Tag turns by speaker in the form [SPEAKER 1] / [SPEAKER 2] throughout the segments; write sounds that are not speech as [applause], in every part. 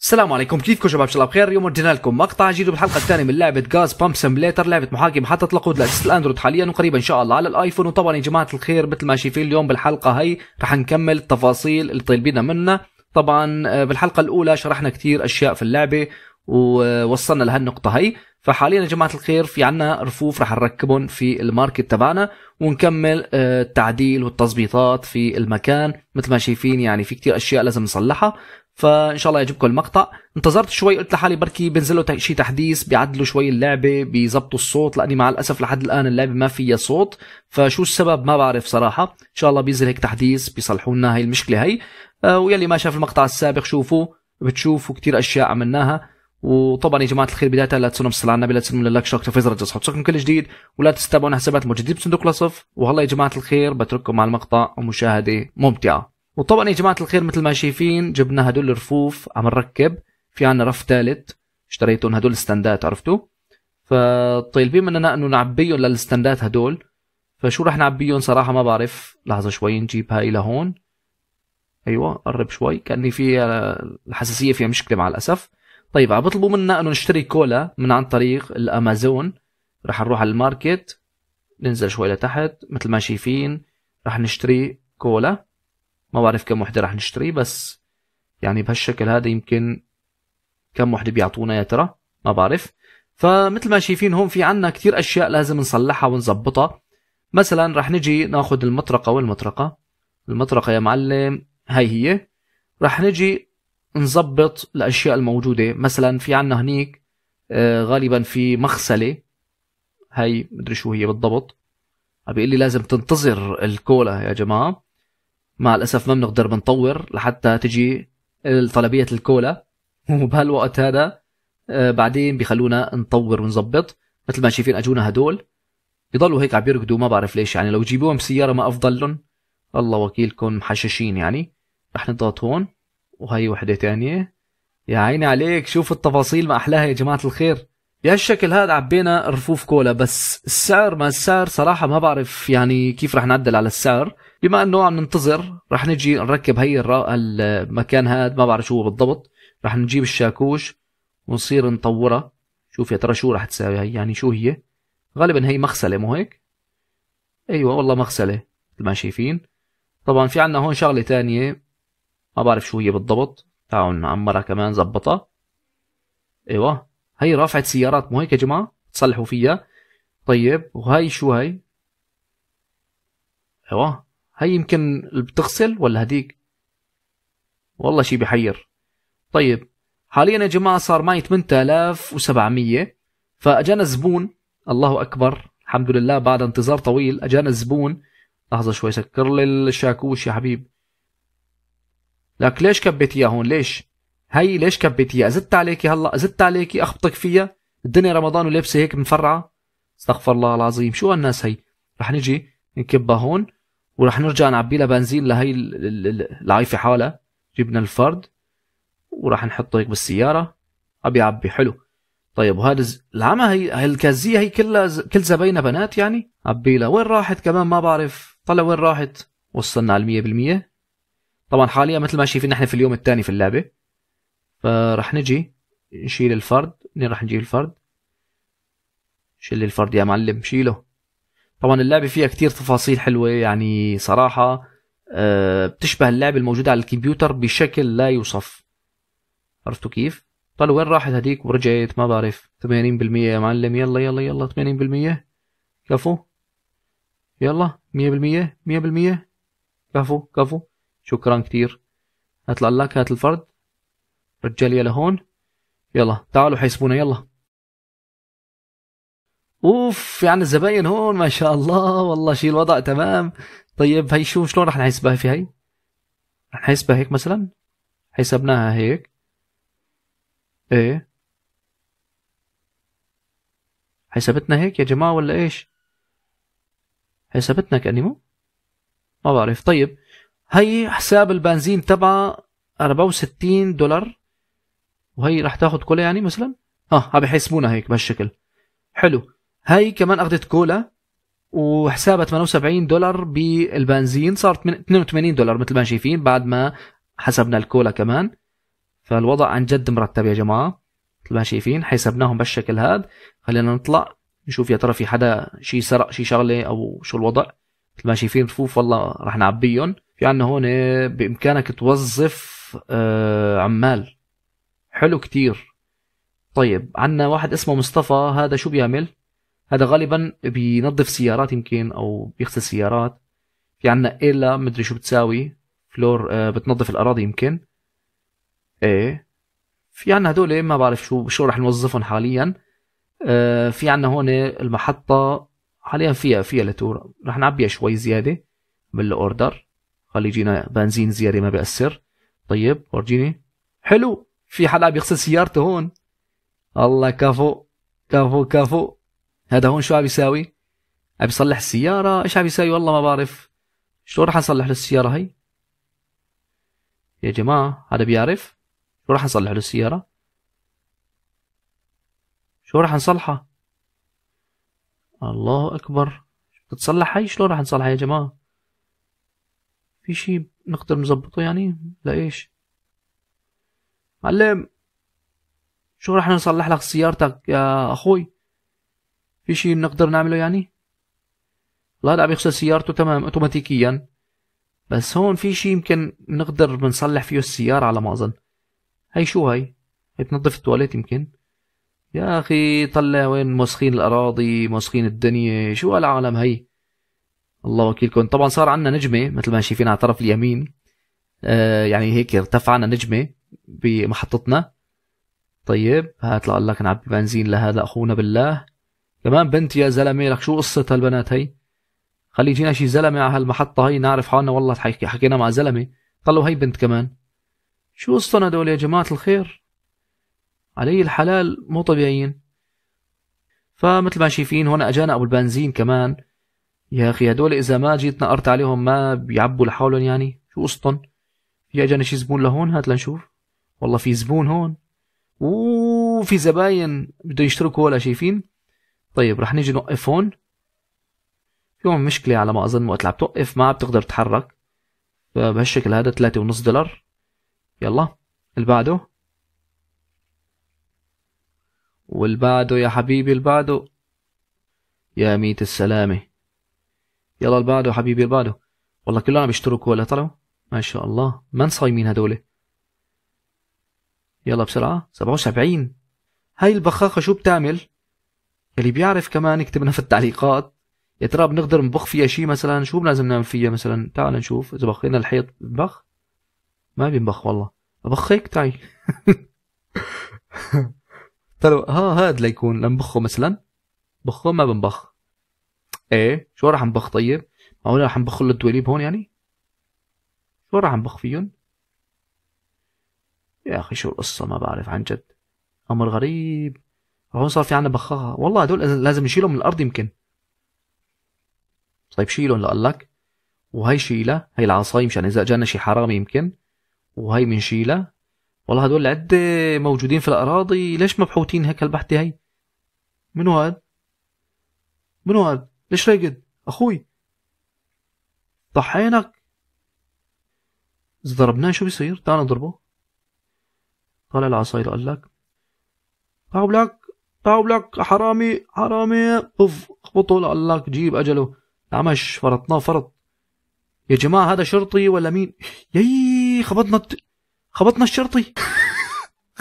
[SPEAKER 1] السلام عليكم كيفكم شباب شباب بخير اليوم ورجينا لكم مقطع جديد بالحلقه الثانيه من لعبه جاز بامب سيمليتر لعبه محاكي محطه تطلقوا لاجهزه الاندرويد حاليا وقريبا ان شاء الله على الايفون وطبعا يا جماعه الخير مثل ما شايفين اليوم بالحلقه هي رح نكمل التفاصيل اللي طالبينها منا طبعا آه، بالحلقه الاولى شرحنا كثير اشياء في اللعبه ووصلنا لهالنقطه هي فحاليا يا جماعه الخير في عنا رفوف رح نركبهم في الماركت تبعنا ونكمل آه، التعديل والتظبيطات في المكان مثل ما شايفين يعني في كتير اشياء لازم نصلحها فان شاء الله يعجبكم المقطع انتظرت شوي قلت لحالي بركي بينزلوا شي تحديث بيعدلوا شوي اللعبه بيظبطوا الصوت لاني مع الاسف لحد الان اللعبه ما فيها صوت فشو السبب ما بعرف صراحه ان شاء الله بينزل هيك تحديث بيصلحوا لنا هي المشكله هي آه، ويلي ما شاف المقطع السابق شوفوه بتشوفوا كتير اشياء عملناها وطبعا يا جماعه الخير بدايه لا تنسوا الصلاه على النبي لا تنسوا اللايك شارك تفيز رجل صحبتكم كل جديد ولا تتابعونا حسابات الموجودين بصندوق الوصف وهلا يا جماعه الخير بترككم مع المقطع ومشاهده ممتعه وطبعا يا جماعه الخير مثل ما شايفين جبنا هدول الرفوف عم نركب في عنا رف ثالث اشتريتهم هدول الستاندات عرفتوا فطالبين مننا انه نعبيهم للستاندات هدول فشو رح نعبيهم صراحه ما بعرف لحظه شوي نجيب هاي لهون ايوه قرب شوي كاني في آه، الحساسيه فيها مشكله مع الاسف طيب عم بيطلبوا منا انه نشتري كولا من عن طريق الامازون رح نروح على الماركت ننزل شوي لتحت مثل ما شايفين رح نشتري كولا ما بعرف كم وحده رح نشتري بس يعني بهالشكل هذا يمكن كم وحده بيعطونا يا ترى ما بعرف فمثل ما شايفين هون في عنا كثير اشياء لازم نصلحها ونظبطها مثلا رح نجي ناخذ المطرقه والمطرقه المطرقه يا معلم هاي هي رح نجي نظبط الاشياء الموجوده مثلا في عنا هنيك آه، غالبا في مغسله هاي مدري شو هي بالضبط عم بيقول لي لازم تنتظر الكولا يا جماعه مع الاسف ما بنقدر بنطور لحتى تجي طلبيه الكولا [laughs] وبهالوقت هذا آه، بعدين بيخلونا نطور ونظبط مثل ما شايفين اجونا هدول بيضلوا هيك عم يركضوا ما بعرف ليش يعني لو جيبوهم بسياره ما افضل لهم الله وكيلكم محششين يعني رح نضغط هون وهي وحده تانية يا عيني عليك شوف التفاصيل ما احلاها يا جماعه الخير بهالشكل هذا عبينا رفوف كولا بس السعر ما السعر صراحه ما بعرف يعني كيف رح نعدل على السعر بما انه عم ننتظر رح نجي نركب هي المكان هذا ما بعرف شو هو بالضبط رح نجيب الشاكوش ونصير نطورها شوف يا ترى شو رح تساوي هي يعني شو هي غالبا هي مغسله مو هيك ايوه والله مغسله مثل ما شايفين طبعا في عنا هون شغله تانية ما بعرف شو هي بالضبط تعالوا نعمرها كمان زبطها ايوه هي رافعه سيارات مو هيك يا جماعه تصلحوا فيها طيب وهي شو هي ايوه هي يمكن اللي بتغسل ولا هديك والله شي بحير طيب حاليا يا جماعه صار معي 8700 فاجانا زبون الله اكبر الحمد لله بعد انتظار طويل اجانا زبون لحظه شوي سكر لي الشاكوش يا حبيب لك ليش كبيت اياه هون ليش هي ليش كبيت اياه زدت عليكي هلا زدت عليكي اخبطك فيها الدنيا رمضان ولبسه هيك مفرعه استغفر الله العظيم شو هالناس هي رح نجي نكبها هون وراح نرجع نعبي لها بنزين لهي العايفه حالها جبنا الفرد وراح نحطه هيك بالسياره ابي يعبي حلو طيب وهذا العمى هي هالكازيه هي كلها كل زباينها بنات يعني عبي لها وين راحت كمان ما بعرف طلع وين راحت وصلنا على 100% طبعا حاليا مثل ما شايفين نحن في اليوم الثاني في اللعبه فرح نجي نشيل الفرد منين رح نجيب الفرد شيل الفرد يا معلم شيله طبعا اللعبه فيها كتير تفاصيل حلوه يعني صراحه آه، بتشبه اللعبه الموجوده على الكمبيوتر بشكل لا يوصف عرفتوا كيف؟ طال وين راحت هذيك ورجعت ما بعرف 80% يا معلم يلا يلا يلا 80% كفو يلا 100% 100% كفو كفو شكرا كتير هات لك هات الفرد رجال لهون يلا تعالوا حيسبونا يلا اوف يعني الزباين هون ما شاء الله والله شيء الوضع تمام طيب هي شو شلون رح نحسبها في هي؟ رح نحسبها هيك مثلا؟ حسبناها هيك ايه حسبتنا هيك يا جماعة ولا ايش؟ حسبتنا كأني مو؟ ما بعرف طيب هي حساب البنزين تبعها 64 دولار وهي رح تاخذ كلها يعني مثلا؟ اه عم يحسبونا هيك بهالشكل حلو هاي كمان اخذت كولا وحسابها 78 دولار بالبنزين صارت من 82 دولار مثل ما شايفين بعد ما حسبنا الكولا كمان فالوضع عن جد مرتب يا جماعه مثل ما شايفين حسبناهم بالشكل هذا خلينا نطلع نشوف يا ترى في حدا شي سرق شي شغله او شو الوضع مثل ما شايفين رفوف والله رح نعبيهم في عنا هون بامكانك توظف آه، عمال حلو كتير طيب عنا واحد اسمه مصطفى هذا شو بيعمل هذا غالبا بينظف سيارات يمكن او بيغسل سيارات في عنا ايلا مدري شو بتساوي فلور آه، بتنظف الاراضي يمكن ايه في عنا هدول ما بعرف شو شو رح نوظفهم حاليا آه، في عنا هون المحطه حاليا فيها فيها لتور رح نعبيها شوي زياده بال اوردر خلي يجينا بنزين زياده ما بيأثر طيب ورجيني حلو في حدا بيغسل سيارته هون الله كفو كفو كفو هذا هون شو عم يساوي عم يصلح السياره ايش عم يساوي والله ما بعرف شلون راح نصلح له السياره هي يا جماعه هذا بيعرف شو راح نصلح له السياره شو راح نصلحها الله اكبر بتتصلح هي شلون راح نصلحها يا جماعه في شيء نقدر نظبطه يعني لا ايش معلم شو راح نصلح لك سيارتك يا اخوي في شيء نقدر نعمله يعني؟ الله عم يغسل سيارته تمام اوتوماتيكيا بس هون في شيء يمكن نقدر بنصلح فيه السيارة على ما أظن هي شو هي؟ هي بتنظف التواليت يمكن؟ يا أخي طلع وين موسخين الأراضي موسخين الدنيا شو هالعالم هي؟ الله وكيلكم طبعا صار عندنا نجمة مثل ما شايفين على الطرف اليمين آه يعني هيك ارتفع عنا نجمة بمحطتنا طيب هات لك نعبي بنزين لهذا أخونا بالله كمان بنت يا زلمه لك شو قصه هالبنات هي خلي يجينا شي زلمه على هالمحطه هي نعرف حالنا والله حكي حكينا مع زلمه طلعوا هي بنت كمان شو قصتنا هدول يا جماعه الخير علي الحلال مو طبيعيين فمثل ما شايفين هون اجانا ابو البنزين كمان يا اخي هدول اذا ما جيت نقرت عليهم ما بيعبوا لحالهم يعني شو قصتهم في اجانا شي زبون لهون هات لنشوف والله في زبون هون في زباين بده يشتركوا ولا شايفين طيب رح نيجي نوقف هون هون مشكلة على ما أظن وقت اللي توقف ما بتقدر تتحرك بهالشكل هذا ثلاثة ونص دولار يلا اللي بعده واللي بعده يا حبيبي اللي بعده يا ميت السلامة يلا اللي بعده حبيبي اللي بعده والله كلهم عم يشتركوا ولا طلعوا ما شاء الله من صايمين هدول يلا بسرعة سبعة وسبعين هاي البخاخة شو بتعمل اللي بيعرف كمان يكتب لنا في التعليقات يا ترى بنقدر نبخ فيها شيء مثلا شو لازم نعمل فيها مثلا تعال نشوف اذا بخينا الحيط بخ ما بينبخ والله ابخيك تعي [laughs] ترى ها هاد ليكون لنبخه مثلا بخه ما بنبخ ايه شو راح نبخ طيب معقول راح نبخ له الدواليب هون يعني شو راح نبخ فيهم يا اخي شو القصه ما بعرف عن جد امر غريب صار في عنا يعني بخاخه والله هدول لازم نشيلهم من الارض يمكن طيب شيلهم لقلك وهي شيلها هي العصاي مشان اذا اجانا شي حرامي يمكن وهي بنشيلها والله هدول عدة موجودين في الأراضي ليش مبحوتين هيك البحتة هي منو هاد منو هاد ليش راقد أخوي طحينك إذا ضربناه شو بيصير تعال نضربه طالع العصاي لقال لك تعال طيب بلاك لك حرامي حرامي بف خبطه لقلك جيب اجله العمش فرطناه فرط يا جماعه هذا شرطي ولا مين يي خبطنا الت... خبطنا الشرطي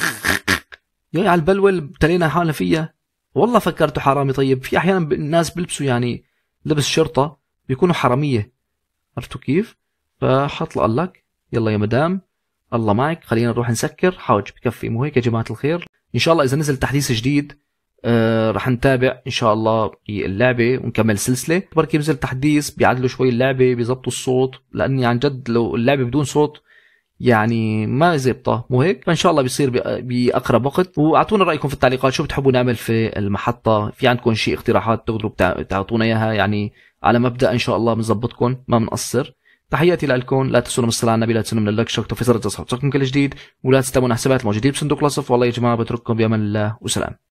[SPEAKER 1] [laughs] يي على البلوه اللي ابتلينا حالنا فيها والله فكرته حرامي طيب في احيانا الناس بيلبسوا يعني لبس شرطه بيكونوا حراميه عرفتوا كيف فحط لك يلا يا مدام الله معك خلينا نروح نسكر حاج بكفي مو هيك يا جماعه الخير ان شاء الله اذا نزل تحديث جديد آه، رح نتابع ان شاء الله اللعبه ونكمل سلسله بركي بنزل تحديث بيعدلوا شوي اللعبه بيظبطوا الصوت لاني عن جد لو اللعبه بدون صوت يعني ما زبطه مو هيك فان شاء الله بيصير باقرب وقت واعطونا رايكم في التعليقات شو بتحبوا نعمل في المحطه في عندكم شيء اقتراحات تقدروا تعطونا اياها يعني على مبدا ان شاء الله بنظبطكم ما بنقصر تحياتي لكم لا تنسوا الصلاة على النبي لا تنسوا من اللايك شكرا في زر التصفيق كل جديد ولا تستمعون حسابات الموجودين بصندوق الوصف والله يا جماعه بترككم بامان الله وسلام